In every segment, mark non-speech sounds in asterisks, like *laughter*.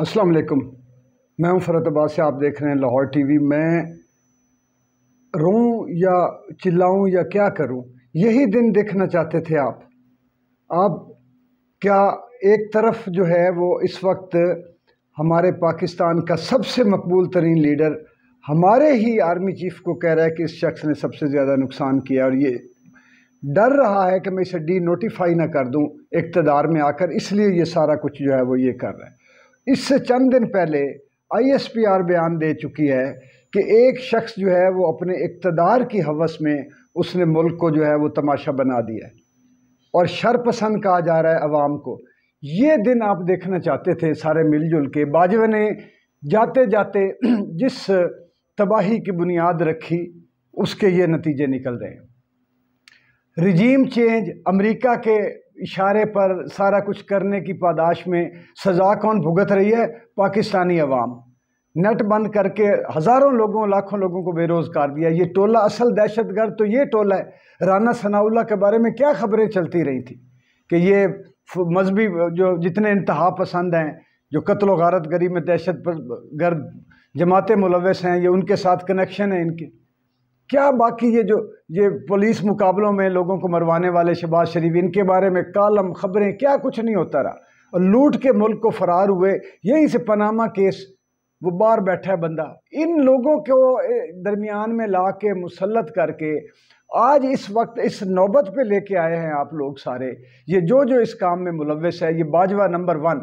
अस्सलाम वालेकुम मैं हूं फरत अब्बास से आप देख रहे हैं लाहौर टीवी मैं रोऊं या चिल्लाऊं या क्या करूं यही दिन देखना चाहते थे आप आप क्या एक तरफ जो है वो इस वक्त हमारे पाकिस्तान का सबसे मकबूल तरीन लीडर हमारे ही आर्मी चीफ को कह रहा है कि इस शख्स ने सबसे ज़्यादा नुकसान किया और ये डर रहा है कि मैं इसे डी नोटिफाई ना कर दूँ इकतदार में आकर इसलिए ये सारा कुछ जो है वो ये कर रहा है इससे चंद दिन पहले आईएसपीआर बयान दे चुकी है कि एक शख्स जो है वो अपने इकतदार की हवस में उसने मुल्क को जो है वो तमाशा बना दिया है और शरपसंद कहा जा रहा है अवाम को ये दिन आप देखना चाहते थे सारे मिलजुल के बाजवे ने जाते जाते *clears throat* जिस तबाही की बुनियाद रखी उसके ये नतीजे निकल रहे हैं रिजीम चेंज अमेरिका के इशारे पर सारा कुछ करने की पादाश में सज़ा कौन भुगत रही है पाकिस्तानी अवाम नेट बंद करके हज़ारों लोगों लाखों लोगों को बेरोज़गार दिया ये टोला असल दहशत गर्द तो ये टोला है राना सनाउल्ला के बारे में क्या खबरें चलती रही थी कि ये मजहबी जो जितने इंतहा पसंद हैं जो कत्ल गारत गरीब में दहशत गर्द जमात मुलवस हैं ये उनके साथ कनेक्शन है इनके क्या बाकी ये जो ये पुलिस मुकाबलों में लोगों को मरवाने वाले शहबाज शरीफ इनके बारे में कालम खबरें क्या कुछ नहीं होता रहा और लूट के मुल्क को फरार हुए यहीं से पनामा केस वो बाहर बैठा है बंदा इन लोगों को दरमियान में ला के मुसलत करके आज इस वक्त इस नौबत पे लेके आए हैं आप लोग सारे ये जो जो इस काम में मुलवस है ये बाजवा नंबर वन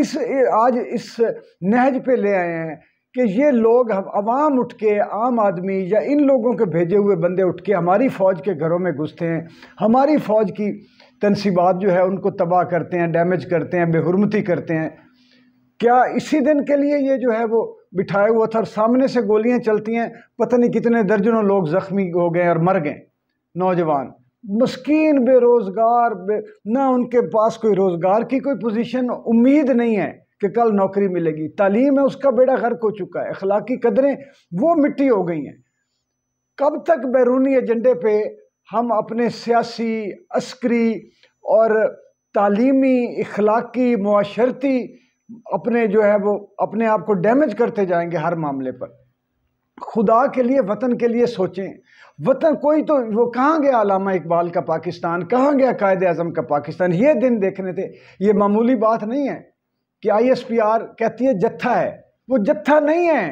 इस आज इस नहज पे ले आए हैं कि ये लोग हम आवाम उठ के आम आदमी या इन लोगों के भेजे हुए बंदे उठ के हमारी फ़ौज के घरों में घुसते हैं हमारी फ़ौज की तनसीबात जो है उनको तबाह करते हैं डैमेज करते हैं बेहरमती करते हैं क्या इसी दिन के लिए ये जो है वो बिठाया हुआ था और सामने से गोलियां चलती हैं पता नहीं कितने दर्जनों लोग ज़ख्मी हो गए और मर गए नौजवान मस्किन बेरोज़गार बे, ना उनके पास कोई रोज़गार की कोई पोजीशन उम्मीद नहीं है कि कल नौकरी मिलेगी तालीम है उसका बेड़ा गर्क हो चुका है अखलाकी कदरें वो मिट्टी हो गई हैं कब तक बैरूनी एजेंडे पे हम अपने सियासी अस्करी और तालीमी अखलाकी माशरती अपने जो है वो अपने आप को डैमेज करते जाएंगे हर मामले पर खुदा के लिए वतन के लिए सोचें वतन कोई तो वो कहाँ गया अलामा इकबाल का पाकिस्तान कहाँ गया कायद अजम का पाकिस्तान ये दिन देखने थे ये मामूली बात नहीं है कि आईएसपीआर कहती है जत्था है वो जत्था नहीं है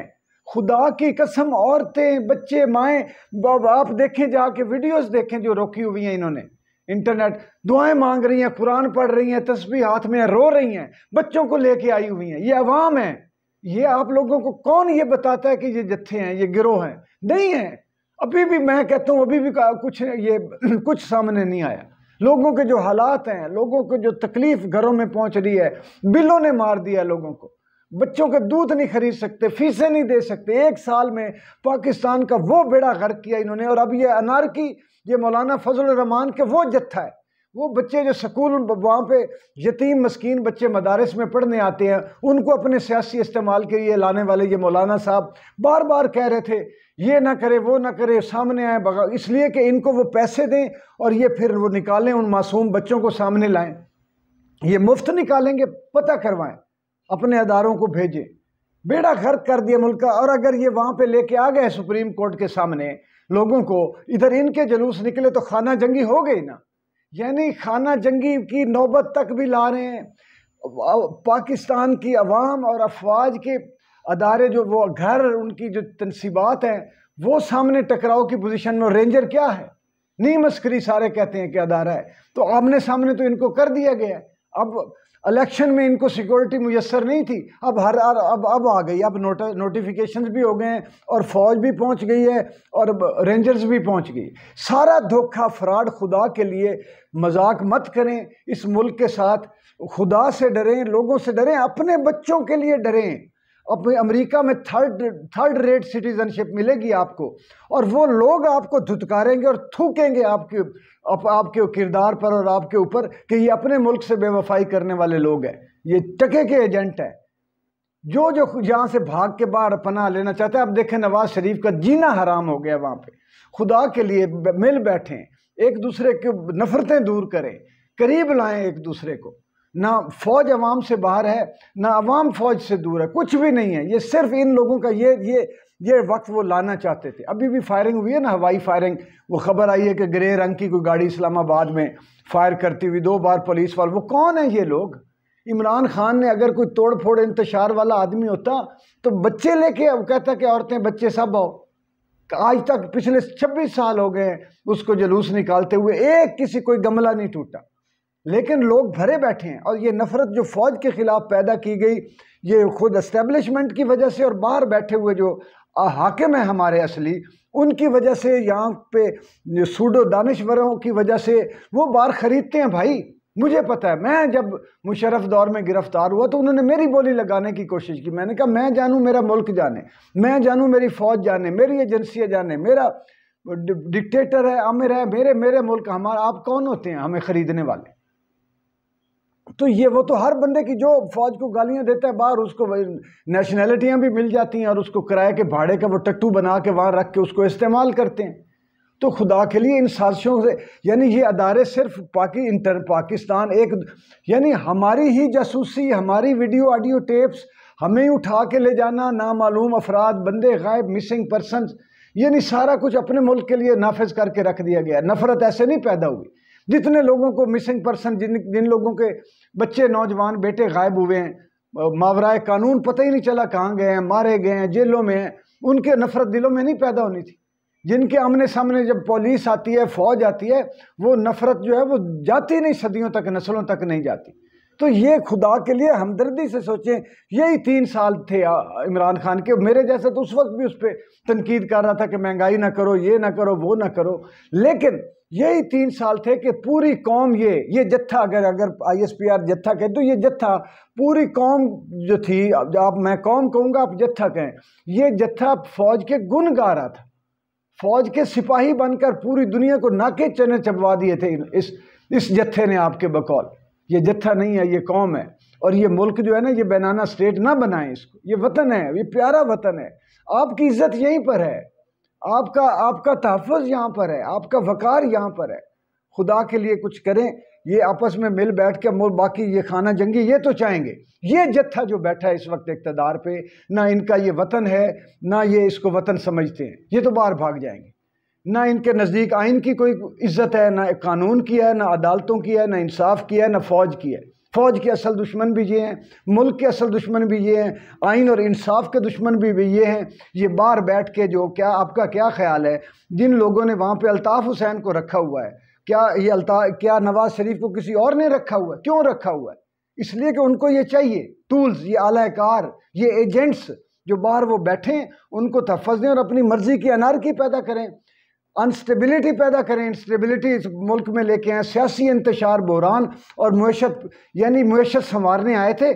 खुदा की कसम औरतें बच्चे माएँ बाप देखें जाके वीडियोस देखें जो रोकी हुई हैं इन्होंने इंटरनेट दुआएं मांग रही हैं कुरान पढ़ रही हैं तस्वीर हाथ में रो रही हैं बच्चों को लेके आई हुई हैं ये अवाम है ये आप लोगों को कौन ये बताता है कि ये जत्थे हैं ये गिरोह हैं नहीं है अभी भी मैं कहता हूँ अभी भी कुछ ये *clears throat* कुछ सामने नहीं आया लोगों के जो हालात हैं लोगों को जो तकलीफ घरों में पहुंच रही है बिलों ने मार दिया लोगों को बच्चों के दूध नहीं खरीद सकते फीसें नहीं दे सकते एक साल में पाकिस्तान का वो बेड़ा गर्क किया इन्होंने और अब ये अनारकी ये मौलाना फजल रहमान के वो जत्था है वो बच्चे जो स्कूल वहाँ पे यतीम मस्किन बच्चे मदारस में पढ़ने आते हैं उनको अपने सियासी इस्तेमाल के लिए लाने वाले ये मौलाना साहब बार बार कह रहे थे ये ना करे वो ना करे सामने आए बगा इसलिए कि इनको वो पैसे दें और ये फिर वो निकालें उन मासूम बच्चों को सामने लाएं ये मुफ्त निकालेंगे पता करवाएं अपने अदारों को भेजें बेड़ा गर्क कर दिया मुल्क का और अगर ये वहाँ पे लेके आ गए सुप्रीम कोर्ट के सामने लोगों को इधर इनके जुलूस निकले तो खाना जंगी हो गई ना यानी खाना जंगी की नौबत तक भी ला रहे हैं पाकिस्तान की आवाम और अफवाज के अदारे जो वो घर उनकी जो तनसीबात हैं वो सामने टकराव की पोजीशन में रेंजर क्या है नीम अस्करी सारे कहते हैं कि अदारा है तो आमने सामने तो इनको कर दिया गया है अब इलेक्शन में इनको सिक्योरिटी मुयसर नहीं थी अब हर अब अब आ गई अब नोट नोटिफिकेशन भी हो गए हैं और फौज भी पहुंच गई है और रेंजर्स भी पहुंच गई सारा धोखा फ्रॉड खुदा के लिए मजाक मत करें इस मुल्क के साथ खुदा से डरें लोगों से डरें अपने बच्चों के लिए डरें अपने अमेरिका में थर्ड थर्ड रेट सिटीजनशिप मिलेगी आपको और वो लोग आपको धुतकारेंगे और थूकेंगे आपके आप, आपके किरदार पर और आपके ऊपर कि ये अपने मुल्क से बेवफाई करने वाले लोग हैं ये टके के एजेंट हैं जो जो यहाँ से भाग के बाहर पना लेना चाहते हैं आप देखें नवाज शरीफ का जीना हराम हो गया वहाँ पर खुदा के लिए मिल बैठें एक दूसरे के नफ़रतें दूर करें करीब लाएँ एक दूसरे को ना फौज अवाम से बाहर है ना अवाम फौज से दूर है कुछ भी नहीं है ये सिर्फ इन लोगों का ये ये ये वक्त वो लाना चाहते थे अभी भी फायरिंग हुई है ना हवाई फायरिंग वो खबर आई है कि ग्रे रंग की कोई गाड़ी इस्लामाबाद में फायर करती हुई दो बार पुलिस वाले वो कौन है ये लोग इमरान खान ने अगर कोई तोड़ फोड़ इंतशार वाला आदमी होता तो बच्चे लेके अब कहता कि औरतें बच्चे सब आओ आज तक पिछले छब्बीस साल हो गए उसको जलूस निकालते हुए एक किसी कोई गमला नहीं टूटा लेकिन लोग भरे बैठे हैं और ये नफ़रत जो फ़ौज के ख़िलाफ़ पैदा की गई ये खुद इस्टेबलिशमेंट की वजह से और बाहर बैठे हुए जो हाकिम हैं हमारे असली उनकी वजह से यहाँ पे सूडो दानश्वरों की वजह से वो बार ख़रीदते हैं भाई मुझे पता है मैं जब मुशरफ दौर में गिरफ़्तार हुआ तो उन्होंने मेरी बोली लगाने की कोशिश की मैंने कहा मैं जानूँ मेरा मुल्क जाने मैं जानूँ मेरी फ़ौज जाने मेरी एजेंसियाँ जाने मेरा डिक्टेटर है आमिर है मेरे मेरे मुल्क हमारा आप कौन होते हैं हमें ख़रीदने वाले तो ये वो तो हर बंदे की जो फौज को गालियां देता है बाहर उसको नेशनैलिटियाँ भी मिल जाती हैं और उसको किराए के भाड़े का वो टट्टू बना के वहाँ रख के उसको इस्तेमाल करते हैं तो खुदा के लिए इन साजिशों से यानी ये अदारे सिर्फ पाकि इंटर पाकिस्तान एक यानी हमारी ही जासूसी हमारी वीडियो ऑडियो टेप्स हमें ही उठा के ले जाना नामालूम अफराद बंदे गायब मिसिंग पर्सन यानी सारा कुछ अपने मुल्क के लिए नाफज करके रख दिया गया नफ़रत ऐसे नहीं पैदा हुई जितने लोगों को मिसिंग पर्सन जिन जिन लोगों के बच्चे नौजवान बेटे गायब हुए हैं मावराए कानून पता ही नहीं चला कहाँ गए हैं मारे गए हैं जेलों में हैं उनके नफरत दिलों में नहीं पैदा होनी थी जिनके आमने सामने जब पुलिस आती है फौज आती है वो नफरत जो है वो जाती नहीं सदियों तक नस्लों तक नहीं जाती तो ये खुदा के लिए हमदर्दी से सोचें यही तीन साल थे इमरान खान के मेरे जैसे तो उस वक्त भी उस पर तनकीद कर रहा था कि महंगाई ना करो ये ना करो वो ना करो लेकिन यही तीन साल थे कि पूरी कौम ये ये जत्था अगर अगर आई एस पी आर जत्था कहे तो ये जत्था पूरी कौम जो थी आप मैं कौम कहूँगा आप जत्था कहें ये जत्था फौज के गुन गा रहा था फौज के सिपाही बनकर पूरी दुनिया को नाके चने चबवा दिए थे इस इस जत्थे ने आपके बकौल ये जत्था नहीं है ये कौम है और ये मुल्क जो है ना ये बनाना स्टेट ना बनाएं इसको ये वतन है ये प्यारा वतन है आपकी इज्जत यहीं पर है आपका आपका तहफ़ यहाँ पर है आपका वक़ार यहाँ पर है खुदा के लिए कुछ करें ये आपस में मिल बैठ के मुल बाकी ये खाना जंगी ये तो चाहेंगे ये जत्था जो बैठा है इस वक्त इकतदार पे ना इनका ये वतन है ना ये इसको वतन समझते हैं ये तो बाहर भाग जाएंगे ना इनके नज़दीक आइन की कोई इज्जत है ना कानून की है ना अदालतों की है ना इंसाफ की है ना फ़ौज की है फ़ौज के असल दुश्मन भी ये हैं मुल्क के असल दुश्मन भी ये हैं आइन और इंसाफ के दुश्मन भी, ये हैं ये बाहर बैठ के जो क्या आपका क्या ख्याल है जिन लोगों ने वहाँ पर अल्ताफ़ हुसैन को रखा हुआ है क्या ये अल्ता क्या नवाज़ शरीफ को किसी और ने रखा हुआ है क्यों रखा हुआ है इसलिए कि उनको ये चाहिए टूल्स ये आलाकार ये एजेंट्स जो बाहर वो बैठें उनको तफज दें और अपनी मर्ज़ी की अनारकी पैदा करें अनस्टेबिलिटी पैदा करें इंस्टेबिलिटी इस मुल्क में लेके आए सियासी इंतशार बहरान और मैशत यानी मैशत संवारने आए थे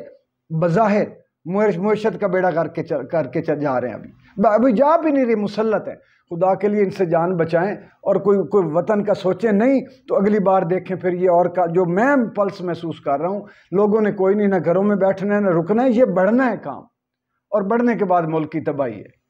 बज़ाहिर मैशत का बेड़ा करके चल करके चल जा रहे हैं अभी अभी जा भी नहीं रही मुसलत है खुदा के लिए इनसे जान बचाएं और कोई कोई वतन का सोचें नहीं तो अगली बार देखें फिर ये और का जो मैं पल्स महसूस कर रहा हूँ लोगों ने कोई नहीं ना घरों में बैठना है ना रुकना है ये बढ़ना है काम और बढ़ने के बाद मुल्क की तबाही है